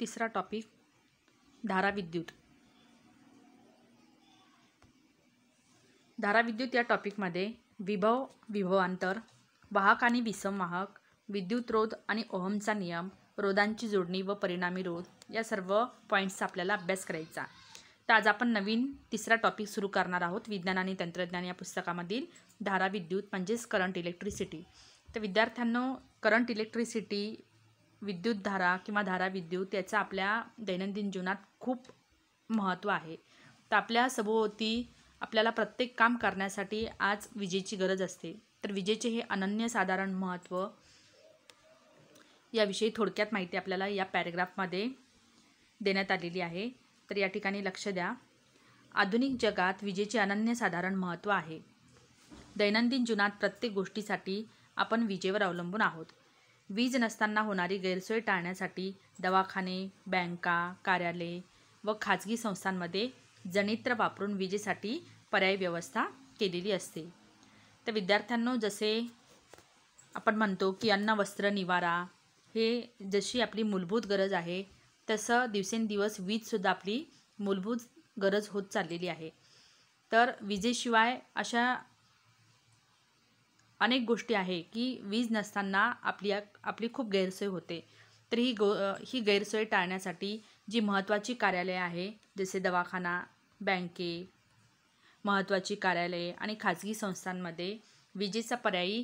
तिसरा टॉपिक धाराविद्युत धाराविद्युत या टॉपिकमध्ये विभव विभवांतर वाहक आणि वाहक विद्युत रोध आणि ओहमचा नियम रोधांची जोडणी व परिणामी रोध या सर्व पॉईंट्सचा आपल्याला अभ्यास करायचा तर आज आपण नवीन तिसरा टॉपिक सुरू करणार आहोत विज्ञान आणि तंत्रज्ञान या पुस्तकामधील धाराविद्युत म्हणजेच करंट इलेक्ट्रिसिटी तर विद्यार्थ्यांनो करंट इलेक्ट्रिसिटी विद्युत धारा किंवा धारा विद्युत याचं आपल्या दैनंदिन जीवनात खूप महत्त्व आहे तर आपल्या सभोवती आपल्याला प्रत्येक काम करण्यासाठी आज विजेची गरज असते तर विजेचे हे अनन्यसाधारण महत्त्व याविषयी थोडक्यात माहिती आपल्याला या पॅरेग्राफमध्ये देण्यात आलेली आहे तर या ठिकाणी लक्ष द्या आधुनिक जगात विजेचे अनन्यसाधारण महत्त्व आहे दैनंदिन जीवनात प्रत्येक गोष्टीसाठी आपण विजेवर अवलंबून आहोत वीज नसताना होणारी गैरसोय टाळण्यासाठी दवाखाने बँका कार्यालय व खाजगी संस्थांमध्ये जनित्र वापरून विजेसाठी पर्याय व्यवस्था केलेली असते तर विद्यार्थ्यांनो जसे आपण म्हणतो की अन्न वस्त्र निवारा हे जशी आपली मूलभूत गरज आहे तसं दिवसेंदिवस वीजसुद्धा आपली मूलभूत गरज होत चाललेली आहे तर विजेशिवाय अशा अनेक गोष्टी आहे की वीज नसताना आपली आपली खूप गैरसोय होते तर ही गो ही गैरसोय टाळण्यासाठी जी महत्त्वाची कार्यालये आहे जसे दवाखाना बँके महत्त्वाची कार्यालये आणि खाजगी संस्थांमध्ये विजेचा पर्यायी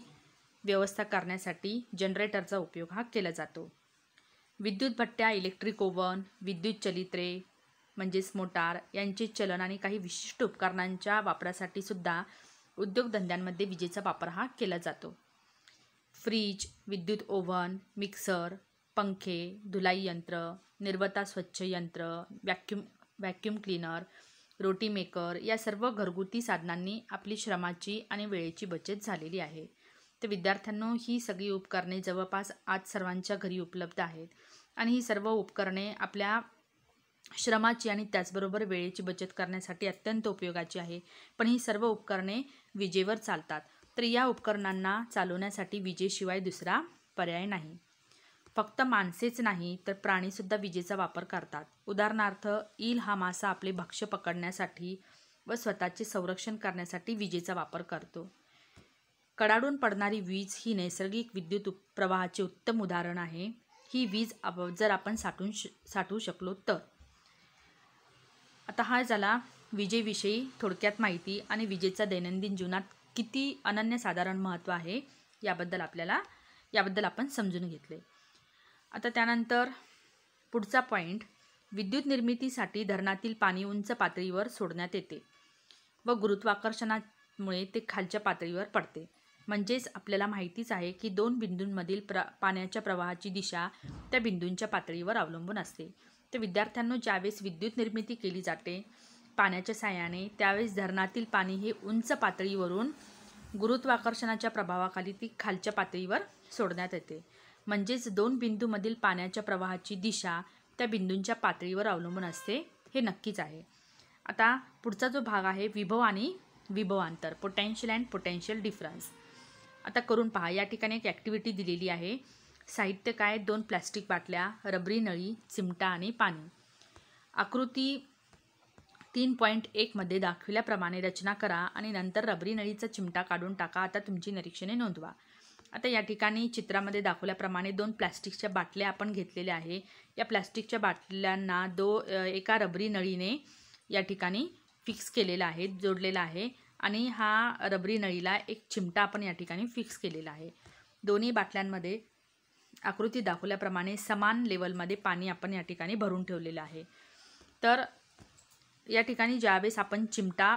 व्यवस्था करण्यासाठी जनरेटरचा उपयोग हा केला जातो विद्युत भट्ट्या इलेक्ट्रिक ओव्हन विद्युत चलित्रे म्हणजेच मोटार यांचे चलन आणि काही विशिष्ट उपकरणांच्या वापरासाठी सुद्धा उद्योगधंद्यांमध्ये विजेचा वापर हा केला जातो फ्रीज विद्युत ओव्हन मिक्सर पंखे धुलाई यंत्र निर्वता स्वच्छ यंत्र व्हॅक्यूम व्हॅक्यूम क्लीनर रोटी मेकर या सर्व घरगुती साधनांनी आपली श्रमाची आणि वेळेची बचत झालेली आहे तर विद्यार्थ्यांनो ही सगळी उपकरणे जवळपास आज सर्वांच्या घरी उपलब्ध आहेत आणि ही सर्व उपकरणे आपल्या श्रमाची आणि त्याचबरोबर वेळेची बचत करण्यासाठी अत्यंत उपयोगाची आहे पण ही सर्व उपकरणे विजेवर चालतात तर या उपकरणांना चालवण्यासाठी विजेशिवाय दुसरा पर्याय नाही फक्त माणसेच नाही तर प्राणीसुद्धा विजेचा वापर करतात उदाहरणार्थ ईल हा मासा आपले भक्ष्य पकडण्यासाठी व स्वतःचे संरक्षण करण्यासाठी विजेचा वापर करतो कडाडून पडणारी वीज ही नैसर्गिक विद्युत प्रवाहाचे उत्तम उदाहरण आहे ही वीज जर आपण साठून श साठवू शकलो तर आता हा झाला विजेविषयी थोडक्यात माहिती आणि विजेचा दैनंदिन जीवनात किती अनन्यसाधारण महत्त्व आहे याबद्दल आपल्याला याबद्दल आपण समजून घेतले आता त्यानंतर पुढचा पॉईंट विद्युत निर्मितीसाठी धरणातील पाणी उंच पातळीवर सोडण्यात येते व गुरुत्वाकर्षणामुळे ते खालच्या पातळीवर पडते म्हणजेच आपल्याला माहितीच आहे की दोन बिंदूंमधील प्र पाण्याच्या प्रवाहाची दिशा त्या बिंदूंच्या पातळीवर अवलंबून असते तर विद्यार्थ्यांनो ज्यावेळेस विद्युत निर्मिती केली जाते पाण्याच्या साह्याने त्यावेळेस धरणातील पाणी हे उंच पातळीवरून गुरुत्वाकर्षणाच्या प्रभावाखाली ती खालच्या पातळीवर सोडण्यात येते म्हणजेच दोन बिंदूमधील पाण्याच्या प्रवाहाची दिशा त्या बिंदूंच्या पातळीवर अवलंबून असते हे नक्कीच आहे आता पुढचा जो भाग आहे विभव आणि विभवांतर पोटॅन्शियल अँड पोटॅन्शियल डिफरन्स आता करून पहा या ठिकाणी एक ॲक्टिव्हिटी दिलेली आहे साहित्य काय दोन प्लॅस्टिक बाटल्या रबरी नळी चिमटा आणि पाणी आकृती तीन पॉईंट एकमध्ये दाखविल्याप्रमाणे रचना करा आणि नंतर रबरी नळीचा चिमटा काढून टाका आता तुमची निरीक्षणे नोंदवा आता या ठिकाणी चित्रामध्ये दाखवल्याप्रमाणे दोन प्लॅस्टिकच्या बाटल्या आपण घेतलेल्या आहे या प्लॅस्टिकच्या बाटल्यांना दो एका रबरी नळीने या ठिकाणी फिक्स केलेला आहे जोडलेला आहे आणि हा रबरी नळीला एक चिमटा आपण या ठिकाणी फिक्स केलेला आहे दोन्ही बाटल्यांमध्ये आकृती दाखवल्याप्रमाणे समान लेवलमध्ये पाणी आपण या ठिकाणी भरून ठेवलेलं आहे तर या ठिकाणी ज्यावेळेस आपण चिमटा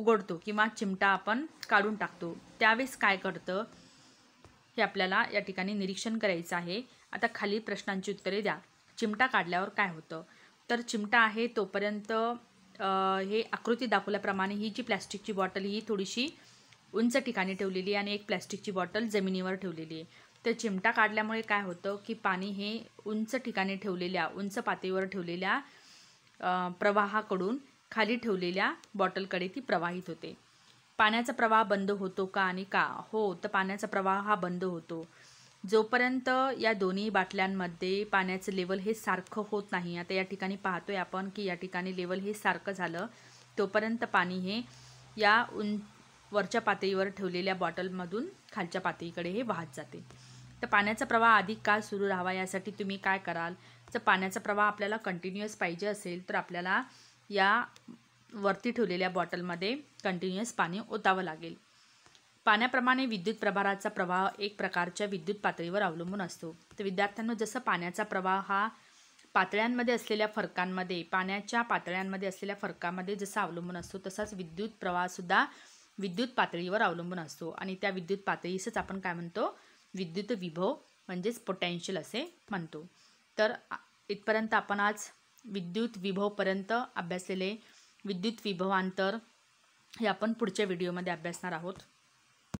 उघडतो किंवा चिमटा आपण काढून टाकतो त्यावेळेस काय करतं हे आपल्याला या ठिकाणी निरीक्षण करायचं आहे आता खाली प्रश्नांची उत्तरे द्या चिमटा काढल्यावर काय होतं तर चिमटा आहे तोपर्यंत हे आकृती दाखवल्याप्रमाणे ही जी प्लॅस्टिकची बॉटल ही थोडीशी उंच ठिकाणी ठेवलेली आहे आणि एक प्लॅस्टिकची बॉटल जमिनीवर ठेवलेली आहे तर चिमटा काढल्यामुळे काय होतं की पाणी हे उंच ठिकाणी ठेवलेल्या उंच पातळीवर ठेवलेल्या प्रवाहाकडून खाली ठेवलेल्या बॉटलकडे ती प्रवाहित होते पाण्याचा प्रवाह बंद होतो का आणि का हो तर पाण्याचा प्रवाह हा बंद होतो जोपर्यंत या दोन्ही बाटल्यांमध्ये पाण्याचं लेवल हे सारखं होत नाही आता या ठिकाणी पाहतोय आपण की या ठिकाणी लेवल हे सारखं झालं तोपर्यंत पाणी हे या उन वरच्या पातळीवर ठेवलेल्या बॉटलमधून खालच्या पातळीकडे हे वाहत जाते तर पाण्याचा प्रवाह अधिक काळ सुरू राहावा यासाठी तुम्ही काय कराल तर पाण्याचा प्रवाह आपल्याला कंटिन्युअस पाहिजे असेल तर आपल्याला या वरती ठेवलेल्या बॉटलमध्ये कंटिन्युअस पाणी ओतावं लागेल पाण्याप्रमाणे विद्युत प्रभाराचा प्रवाह एक प्रकारच्या विद्युत पातळीवर अवलंबून असतो तर विद्यार्थ्यांना जसं पाण्याचा प्रवाह हा पातळ्यांमध्ये असलेल्या फरकांमध्ये पाण्याच्या पातळ्यांमध्ये असलेल्या फरकामध्ये जसा अवलंबून असतो तसाच विद्युत प्रवाहसुद्धा विद्युत पातळीवर अवलंबून असतो आणि त्या विद्युत पातळीसच आपण काय म्हणतो विद्युत विभव म्हणजेच पोटॅन्शियल असे म्हणतो तर इथपर्यंत आपण आज विद्युत विभवपर्यंत अभ्यासलेले विद्युत विभवांतर हे आपण पुढच्या व्हिडिओमध्ये अभ्यासणार आहोत